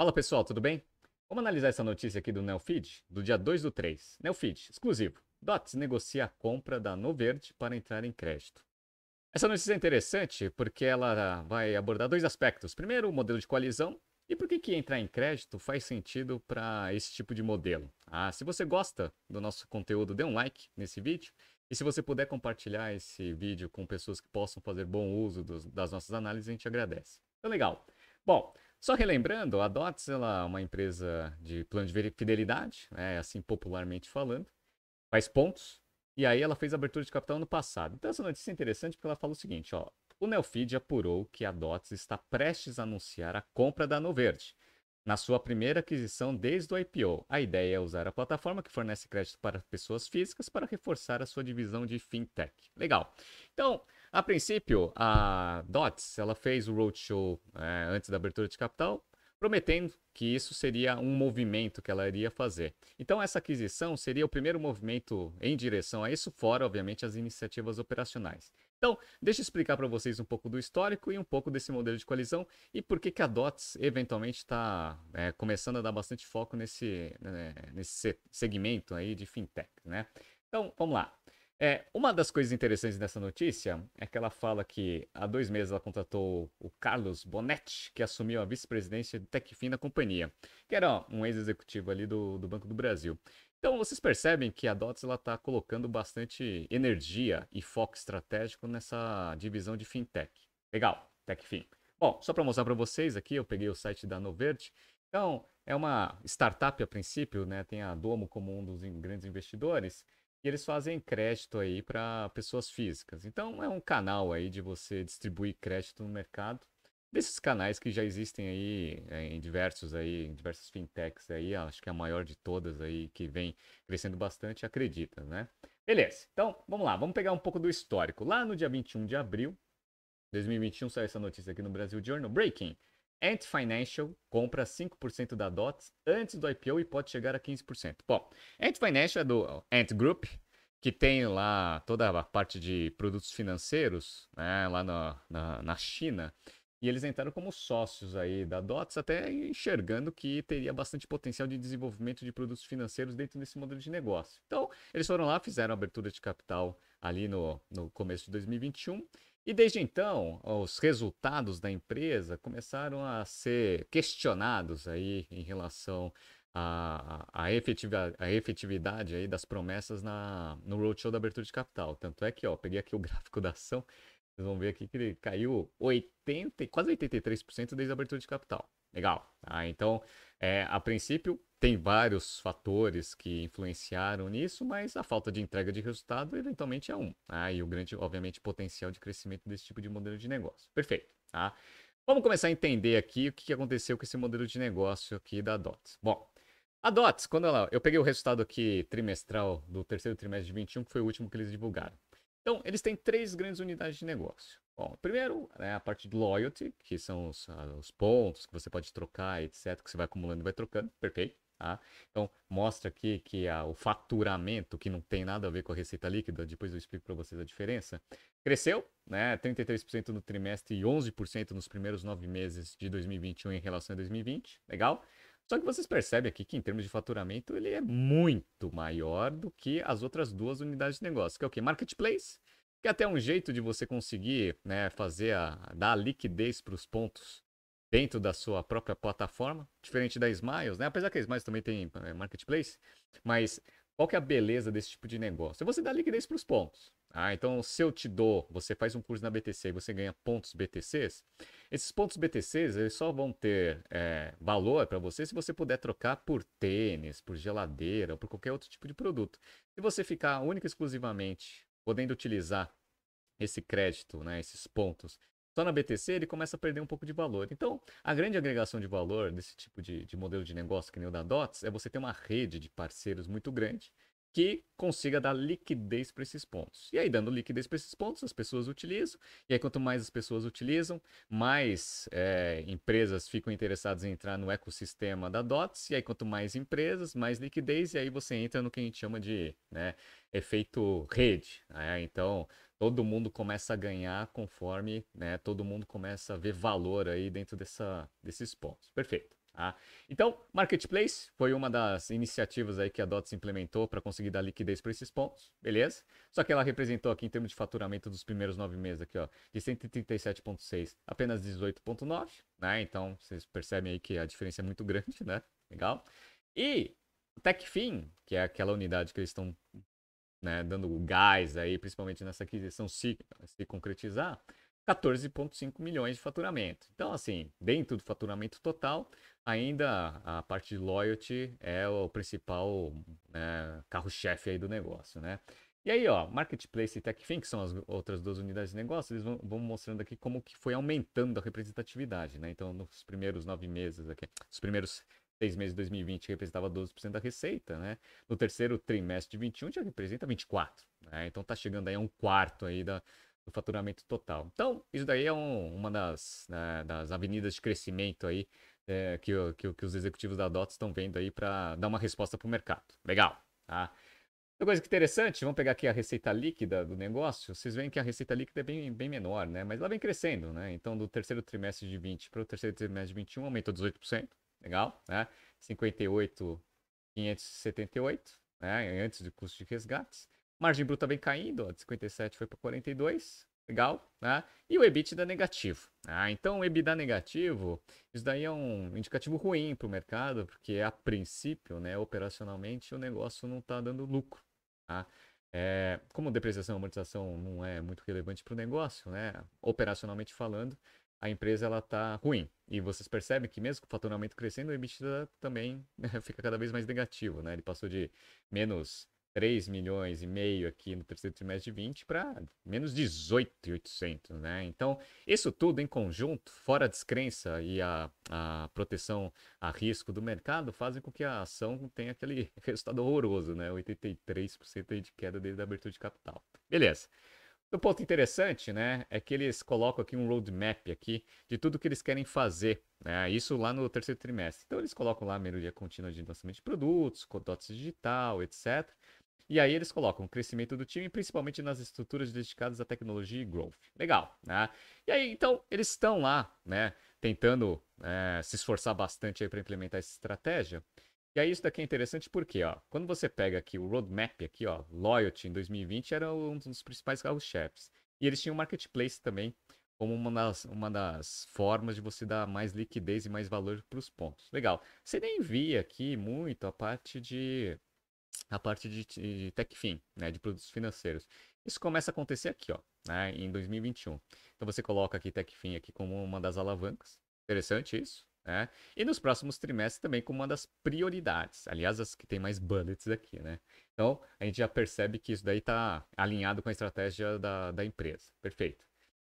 Fala pessoal, tudo bem? Vamos analisar essa notícia aqui do Neofeed, do dia 2 do 3. Neofeed, exclusivo. DOTS negocia a compra da Noverde para entrar em crédito. Essa notícia é interessante porque ela vai abordar dois aspectos. Primeiro, o modelo de coalizão. E por que, que entrar em crédito faz sentido para esse tipo de modelo? Ah, se você gosta do nosso conteúdo, dê um like nesse vídeo. E se você puder compartilhar esse vídeo com pessoas que possam fazer bom uso dos, das nossas análises, a gente agradece. Então, legal. Bom, só relembrando, a DOTS ela é uma empresa de plano de fidelidade, né, é assim popularmente falando, faz pontos, e aí ela fez abertura de capital no passado. Então essa notícia é interessante porque ela fala o seguinte, ó, o Nelfeed apurou que a DOTS está prestes a anunciar a compra da Noverde, na sua primeira aquisição desde o IPO. A ideia é usar a plataforma que fornece crédito para pessoas físicas para reforçar a sua divisão de fintech. Legal. Então, a princípio, a Dots ela fez o roadshow é, antes da abertura de capital, prometendo que isso seria um movimento que ela iria fazer. Então, essa aquisição seria o primeiro movimento em direção a isso, fora, obviamente, as iniciativas operacionais. Então, deixa eu explicar para vocês um pouco do histórico e um pouco desse modelo de colisão e por que, que a DOTS eventualmente está é, começando a dar bastante foco nesse, né, nesse segmento aí de fintech, né? Então, vamos lá. É, uma das coisas interessantes dessa notícia é que ela fala que há dois meses ela contratou o Carlos Bonetti, que assumiu a vice-presidência de Techfin da companhia, que era um ex-executivo ali do, do Banco do Brasil. Então vocês percebem que a DOTS está colocando bastante energia e foco estratégico nessa divisão de fintech. Legal, Techfin. Bom, só para mostrar para vocês aqui, eu peguei o site da Novert. Então, é uma startup a princípio, né? Tem a Domo como um dos grandes investidores. E eles fazem crédito aí para pessoas físicas. Então é um canal aí de você distribuir crédito no mercado. Desses canais que já existem aí eh, em diversos aí, em diversas fintechs aí, acho que a maior de todas aí que vem crescendo bastante, acredita, né? Beleza. Então, vamos lá, vamos pegar um pouco do histórico. Lá no dia 21 de abril de 2021 saiu essa notícia aqui no Brasil Journal Breaking. Ant Financial compra 5% da DOTS antes do IPO e pode chegar a 15%. Bom, Ant Financial é do Ant Group, que tem lá toda a parte de produtos financeiros, né, lá na, na, na China. E eles entraram como sócios aí da DOTS, até enxergando que teria bastante potencial de desenvolvimento de produtos financeiros dentro desse modelo de negócio. Então, eles foram lá, fizeram a abertura de capital ali no, no começo de 2021 e desde então, os resultados da empresa começaram a ser questionados aí em relação à, efetiva, efetividade aí das promessas na, no roadshow da abertura de capital. Tanto é que, ó, peguei aqui o gráfico da ação, vocês vão ver aqui que ele caiu 80, quase 83% desde a abertura de capital. Legal. Tá? Então, é, a princípio, tem vários fatores que influenciaram nisso, mas a falta de entrega de resultado eventualmente é um. Tá? E o grande, obviamente, potencial de crescimento desse tipo de modelo de negócio. Perfeito. Tá? Vamos começar a entender aqui o que aconteceu com esse modelo de negócio aqui da DOTS. Bom, a DOTS, quando ela. Eu peguei o resultado aqui trimestral do terceiro trimestre de 21, que foi o último que eles divulgaram. Então, eles têm três grandes unidades de negócio. Bom, primeiro, né, a parte de loyalty, que são os, ah, os, pontos que você pode trocar, etc., que você vai acumulando e vai trocando. Perfeito. Tá? Então, mostra aqui que a, o faturamento, que não tem nada a ver com a receita líquida, depois eu explico para vocês a diferença, cresceu né, 33% no trimestre e 11% nos primeiros nove meses de 2021 em relação a 2020. Legal? Só que vocês percebem aqui que em termos de faturamento ele é muito maior do que as outras duas unidades de negócio, que é o que? Marketplace, que é até um jeito de você conseguir né, fazer a, dar a liquidez para os pontos dentro da sua própria plataforma, diferente da Smiles, né? Apesar que a Smiles também tem é, marketplace, mas qual que é a beleza desse tipo de negócio? É você dá liquidez para os pontos. Ah, então se eu te dou, você faz um curso na BTC e você ganha pontos BTCs, esses pontos BTCs eles só vão ter é, valor para você se você puder trocar por tênis, por geladeira ou por qualquer outro tipo de produto. Se você ficar única e exclusivamente podendo utilizar esse crédito, né, esses pontos, só na BTC, ele começa a perder um pouco de valor. Então, a grande agregação de valor desse tipo de, de modelo de negócio, que nem o da DOTS, é você ter uma rede de parceiros muito grande que consiga dar liquidez para esses pontos. E aí, dando liquidez para esses pontos, as pessoas utilizam. E aí, quanto mais as pessoas utilizam, mais é, empresas ficam interessadas em entrar no ecossistema da DOTS. E aí, quanto mais empresas, mais liquidez. E aí, você entra no que a gente chama de né, efeito rede. Né? Então, todo mundo começa a ganhar conforme né, todo mundo começa a ver valor aí dentro dessa, desses pontos. Perfeito. Tá? Então, Marketplace foi uma das iniciativas aí que a DOTS implementou para conseguir dar liquidez para esses pontos, beleza? Só que ela representou aqui em termos de faturamento dos primeiros nove meses aqui, ó, de 137,6 apenas 18,9, né? Então, vocês percebem aí que a diferença é muito grande, né? Legal? E Techfin, que é aquela unidade que eles estão né, dando gás aí, principalmente nessa aquisição se, né? se concretizar, 14,5 milhões de faturamento. Então, assim, dentro do faturamento total, ainda a parte de loyalty é o principal né, carro-chefe aí do negócio, né? E aí, ó, Marketplace e TechFin, que são as outras duas unidades de negócio, eles vão, vão, mostrando aqui como que foi aumentando a representatividade, né? Então, nos primeiros nove meses aqui, os primeiros seis meses de 2020 representava 12% da receita, né? No terceiro trimestre de 21 já representa 24%, né? Então, tá chegando aí a um quarto aí da, do faturamento total. Então, isso daí é um, uma das, né, das avenidas de crescimento aí é, que, que, que, os executivos da DOTS estão vendo aí para dar uma resposta para o mercado. Legal, tá? Uma coisa é interessante, vamos pegar aqui a receita líquida do negócio. Vocês veem que a receita líquida é bem, bem menor, né? Mas ela vem crescendo, né? Então, do terceiro trimestre de 20 para o terceiro trimestre de 21, aumentou 18%. Legal, né? 58,578, né? Antes do custo de resgates. Margem bruta vem caindo, ó, de 57 foi para 42, legal, né? E o EBITDA negativo. Ah, então o EBITDA negativo, isso daí é um indicativo ruim para o mercado, porque a princípio, né, operacionalmente, o negócio não está dando lucro. Tá? É, como depreciação e amortização não é muito relevante para o negócio, né? Operacionalmente falando, a empresa ela tá ruim. E vocês percebem que mesmo com o faturamento crescendo, o EBITDA também fica cada vez mais negativo, né? Ele passou de menos 3 milhões e meio aqui no terceiro trimestre de 20 para menos 18,800, né? Então, isso tudo em conjunto, fora a descrença e a, a proteção a risco do mercado, fazem com que a ação tenha aquele resultado horroroso, né? 83% de queda desde a abertura de capital. Beleza. O ponto interessante, né, é que eles colocam aqui um roadmap aqui de tudo que eles querem fazer, né, isso lá no terceiro trimestre. Então eles colocam lá a melhoria contínua de lançamento de produtos, codotes digital, etc. E aí eles colocam o crescimento do time, principalmente nas estruturas dedicadas à tecnologia e growth. Legal, né? E aí, então, eles estão lá, né? Tentando é, se esforçar bastante aí para implementar essa estratégia. E aí isso daqui é interessante porque, ó, quando você pega aqui o roadmap aqui, ó, loyalty em 2020 era um dos principais carros chefs E eles tinham marketplace também como uma das, uma das formas de você dar mais liquidez e mais valor para os pontos. Legal. Você nem via aqui muito a parte de a parte de, de TechFin, né, de produtos financeiros. Isso começa a acontecer aqui, ó, né, em 2021. Então você coloca aqui TechFin aqui como uma das alavancas. Interessante isso, né? E nos próximos trimestres também como uma das prioridades. Aliás, as que tem mais bullets aqui, né? Então a gente já percebe que isso daí está alinhado com a estratégia da, da empresa. Perfeito.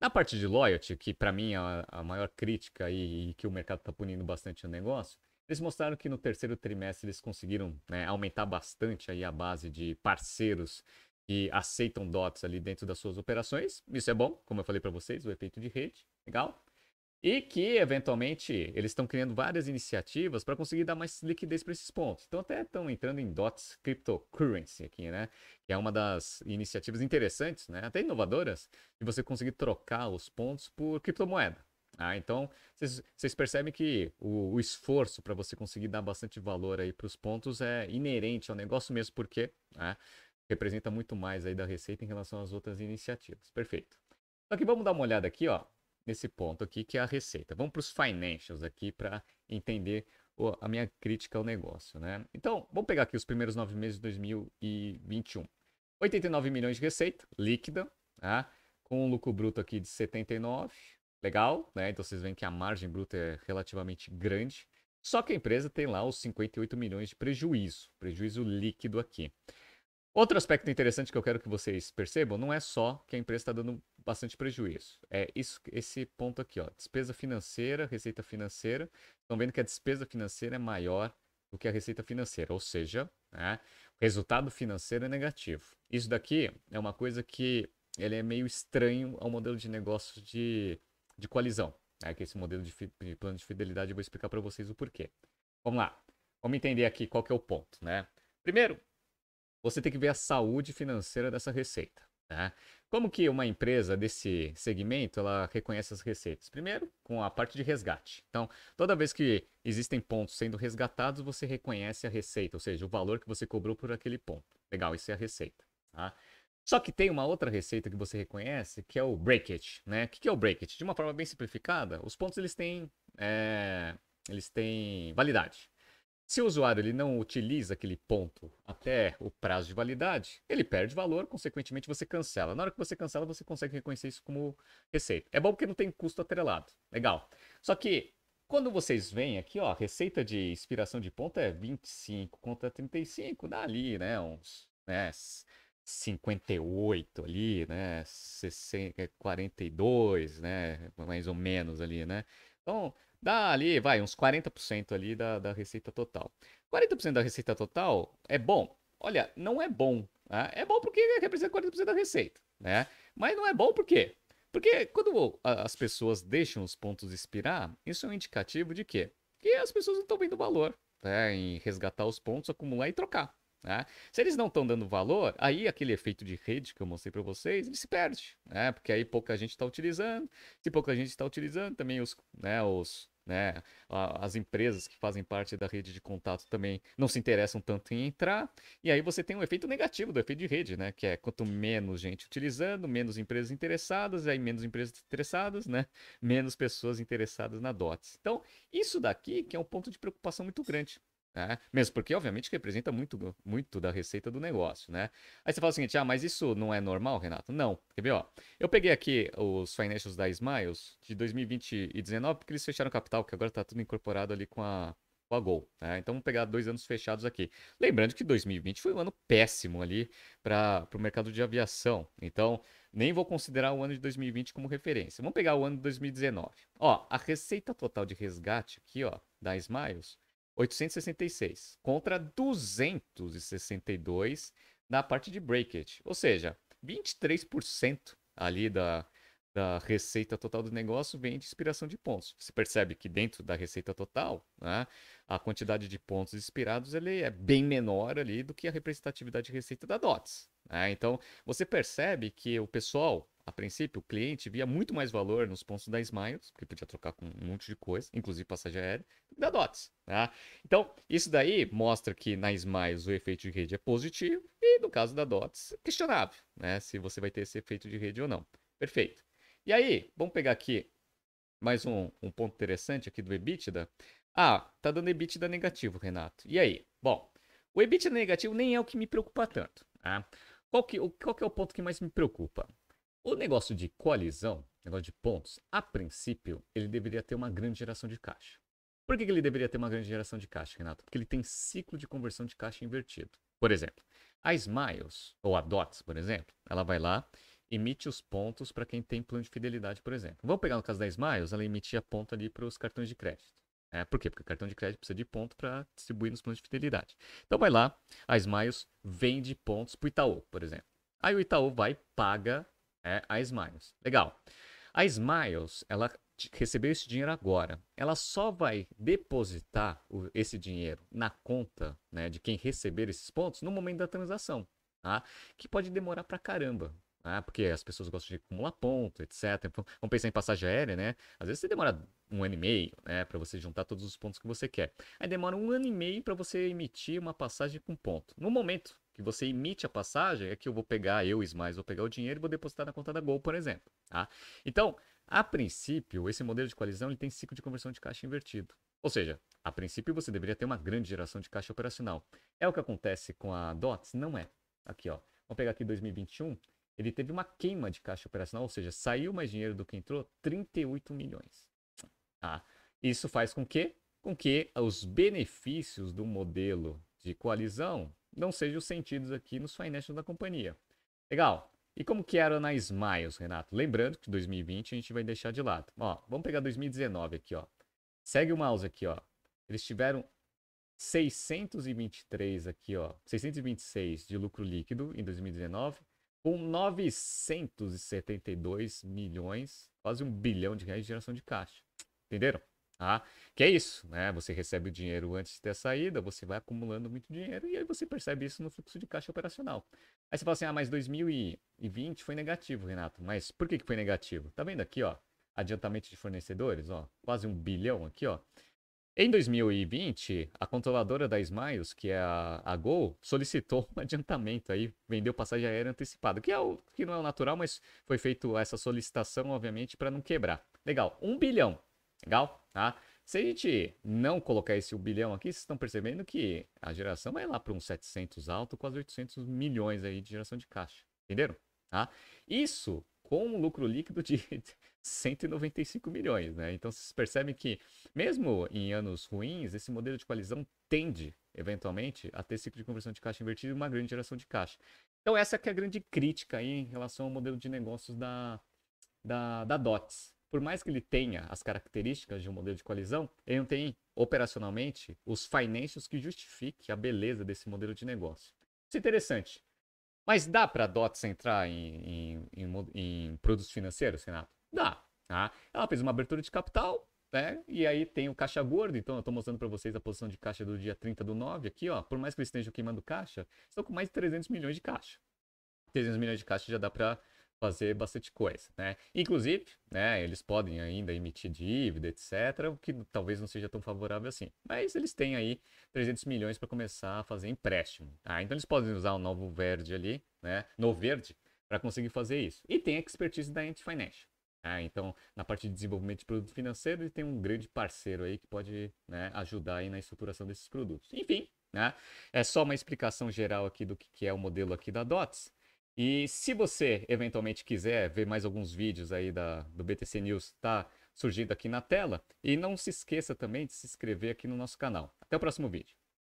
Na parte de loyalty, que para mim é a, maior crítica e que o mercado está punindo bastante o negócio, eles mostraram que no terceiro trimestre eles conseguiram né, aumentar bastante aí a base de parceiros que aceitam DOTs ali dentro das suas operações. Isso é bom, como eu falei para vocês, o efeito de rede, legal. E que, eventualmente, eles estão criando várias iniciativas para conseguir dar mais liquidez para esses pontos. Então, até estão entrando em DOTs Cryptocurrency aqui, né? Que é uma das iniciativas interessantes, né? Até inovadoras, de você conseguir trocar os pontos por criptomoeda. Ah, então, vocês percebem que o, o esforço para você conseguir dar bastante valor aí para os pontos é inerente ao negócio mesmo, porque né, representa muito mais aí da receita em relação às outras iniciativas. Perfeito. Só que vamos dar uma olhada aqui, ó, nesse ponto aqui que é a receita. Vamos para os financials aqui para entender a minha crítica ao negócio, né? Então, vamos pegar aqui os primeiros nove meses de 2021. 89 milhões de receita líquida, tá? com um lucro bruto aqui de 79 legal, né? Então vocês veem que a margem bruta é relativamente grande. Só que a empresa tem lá os 58 milhões de prejuízo, prejuízo líquido aqui. Outro aspecto interessante que eu quero que vocês percebam não é só que a empresa está dando bastante prejuízo. É isso, esse ponto aqui, ó. Despesa financeira, receita financeira. Estão vendo que a despesa financeira é maior do que a receita financeira, ou seja, né, o resultado financeiro é negativo. Isso daqui é uma coisa que ele é meio estranho ao modelo de negócio de de coalizão. Né? Que é esse modelo de, de plano de fidelidade eu vou explicar para vocês o porquê. Vamos lá. Vamos entender aqui qual que é o ponto, né? Primeiro, você tem que ver a saúde financeira dessa receita. Né? Como que uma empresa desse segmento ela reconhece as receitas? Primeiro, com a parte de resgate. Então, toda vez que existem pontos sendo resgatados, você reconhece a receita, ou seja, o valor que você cobrou por aquele ponto. Legal, isso é a receita. Tá? Só que tem uma outra receita que você reconhece, que é o breakage, né? O que é o breakage? De uma forma bem simplificada, os pontos eles têm, é, eles têm validade. Se o usuário ele não utiliza aquele ponto até o prazo de validade, ele perde valor, consequentemente você cancela. Na hora que você cancela, você consegue reconhecer isso como receita. É bom porque não tem custo atrelado. Legal. Só que quando vocês veem aqui, ó, a receita de inspiração de ponto é 25 contra 35, dá ali, né, uns, né, 58 ali, né? 42, é, né? Mais ou menos ali, né? Então, dá ali, vai, uns 40% ali da, da receita total. 40% da receita total é bom? Olha, não é bom. Né? É bom porque representa 40% da receita, né? Mas não é bom por quê? Porque quando as pessoas deixam os pontos expirar, isso é um indicativo de quê? Que as pessoas não estão vendo valor né? em resgatar os pontos, acumular e trocar. Né? Se eles não estão dando valor, aí aquele efeito de rede que eu mostrei para vocês, ele se perde, né? porque aí pouca gente está utilizando. Se pouca gente está utilizando, também os, né, os, né, as empresas que fazem parte da rede de contato também não se interessam tanto em entrar. E aí você tem um efeito negativo do efeito de rede, né? que é quanto menos gente utilizando, menos empresas interessadas, aí menos empresas interessadas, né? menos pessoas interessadas na DOTS. Então, isso daqui que é um ponto de preocupação muito grande. Né? Mesmo porque, obviamente, representa muito, muito da receita do negócio, né? Aí você fala o seguinte, ah, mas isso não é normal, Renato? Não. Quer ver, ó? Eu peguei aqui os financials da Smiles de 2020 e 2019, porque eles fecharam capital, que agora tá tudo incorporado ali com a, com a Gol, né? Então vamos pegar dois anos fechados aqui. Lembrando que 2020 foi um ano péssimo ali para o mercado de aviação. Então, nem vou considerar o ano de 2020 como referência. Vamos pegar o ano de 2019. Ó, a receita total de resgate aqui, ó, da Smiles 866 contra 262 na parte de breakage, ou seja, 23% ali da, da receita total do negócio vem de inspiração de pontos. Você percebe que dentro da receita total, né, a quantidade de pontos inspirados ele é bem menor ali do que a representatividade de receita da DOTS. Né? Então, você percebe que o pessoal a princípio, o cliente via muito mais valor nos pontos da Smiles, porque podia trocar com um monte de coisa, inclusive passagem aérea, da DOTS. Tá? Então, isso daí mostra que na Smiles o efeito de rede é positivo e no caso da DOTS, questionável, né? Se você vai ter esse efeito de rede ou não. Perfeito. E aí, vamos pegar aqui mais um, um ponto interessante aqui do EBITDA. Ah, tá dando EBITDA negativo, Renato. E aí? Bom, o EBITDA negativo nem é o que me preocupa tanto. Tá? Qual, que, o, qual que é o ponto que mais me preocupa? O negócio de coalizão, negócio de pontos, a princípio, ele deveria ter uma grande geração de caixa. Por que, que ele deveria ter uma grande geração de caixa, Renato? Porque ele tem ciclo de conversão de caixa invertido. Por exemplo, a Smiles, ou a DOTS, por exemplo, ela vai lá, emite os pontos para quem tem plano de fidelidade, por exemplo. Vamos pegar no caso da Smiles, ela emitia ponto ali para os cartões de crédito. É, por quê? Porque o cartão de crédito precisa de ponto para distribuir nos planos de fidelidade. Então vai lá, a Smiles vende pontos para o Itaú, por exemplo. Aí o Itaú vai paga é a Smiles. Legal. A Smiles, ela recebeu esse dinheiro agora. Ela só vai depositar o, esse dinheiro na conta né, de quem receber esses pontos no momento da transação. Tá? Que pode demorar pra caramba. ah Porque as pessoas gostam de acumular ponto, etc. Então, vamos pensar em passagem aérea, né? Às vezes você demora um ano e meio, né? Pra você juntar todos os pontos que você quer. Aí demora um ano e meio para você emitir uma passagem com ponto. No momento que você emite a passagem, é que eu vou pegar, eu, Smiles, vou pegar o dinheiro e vou depositar na conta da Gol, por exemplo. Tá? Então, a princípio, esse modelo de coalizão ele tem ciclo de conversão de caixa invertido. Ou seja, a princípio você deveria ter uma grande geração de caixa operacional. É o que acontece com a DOTS? Não é. Aqui, ó. Vamos pegar aqui 2021. Ele teve uma queima de caixa operacional, ou seja, saiu mais dinheiro do que entrou, 38 milhões. Ah, isso faz com que, com que os benefícios do modelo de coalizão não sejam sentidos aqui nos financials da companhia. Legal. E como que era na Smiles, Renato? Lembrando que 2020 a gente vai deixar de lado. Ó, vamos pegar 2019 aqui, ó. Segue o mouse aqui, ó. Eles tiveram 623 aqui, ó, 626 de lucro líquido em 2019, com 972 milhões, quase um bilhão de reais de geração de caixa. Entenderam? Tá? Que é isso, né? Você recebe o dinheiro antes da saída, você vai acumulando muito dinheiro e aí você percebe isso no fluxo de caixa operacional. Aí você fala assim, ah, mas 2020 foi negativo, Renato. Mas por que, que foi negativo? Tá vendo aqui, ó, adiantamento de fornecedores, ó, quase um bilhão aqui, ó. Em 2020, a controladora da Smiles, que é a, a Gol, solicitou um adiantamento aí, vendeu passagem aérea antecipada, que, é o, que não é o natural, mas foi feita essa solicitação, obviamente, para não quebrar. Legal, um bilhão, legal? tá? Se a gente não colocar esse 1 bilhão aqui, vocês estão percebendo que a geração vai lá para uns 700 alto, quase 800 milhões aí de geração de caixa. Entenderam? Tá? Isso com um lucro líquido de 195 milhões, né? Então vocês percebem que mesmo em anos ruins, esse modelo de coalizão tende eventualmente a ter ciclo tipo de conversão de caixa invertido e uma grande geração de caixa. Então essa é a grande crítica aí em relação ao modelo de negócios da da, da DOTS, por mais que ele tenha as características de um modelo de coalizão, ele não tem operacionalmente os financials que justifiquem a beleza desse modelo de negócio. Isso é interessante. Mas dá para a DOTS entrar em, em, em, em, produtos financeiros, Renato? Dá. Tá? Ela fez uma abertura de capital, né? E aí tem o caixa gordo, então eu estou mostrando para vocês a posição de caixa do dia 30 do 9 aqui, ó. Por mais que eles estejam queimando caixa, estão com mais de 300 milhões de caixa. 300 milhões de caixa já dá para fazer bastante coisa, né? Inclusive, né, eles podem ainda emitir dívida, etc, o que talvez não seja tão favorável assim. Mas eles têm aí 300 milhões para começar a fazer empréstimo. Ah, então eles podem usar o novo verde ali, né, no verde, para conseguir fazer isso. E tem a expertise da Ant Financial. Ah, então, na parte de desenvolvimento de produto financeiro, ele tem um grande parceiro aí que pode né, ajudar aí na estruturação desses produtos. Enfim, né, é só uma explicação geral aqui do que é o modelo aqui da DOTS. E se você eventualmente quiser ver mais alguns vídeos aí da, do BTC News, tá surgindo aqui na tela. E não se esqueça também de se inscrever aqui no nosso canal. Até o próximo vídeo.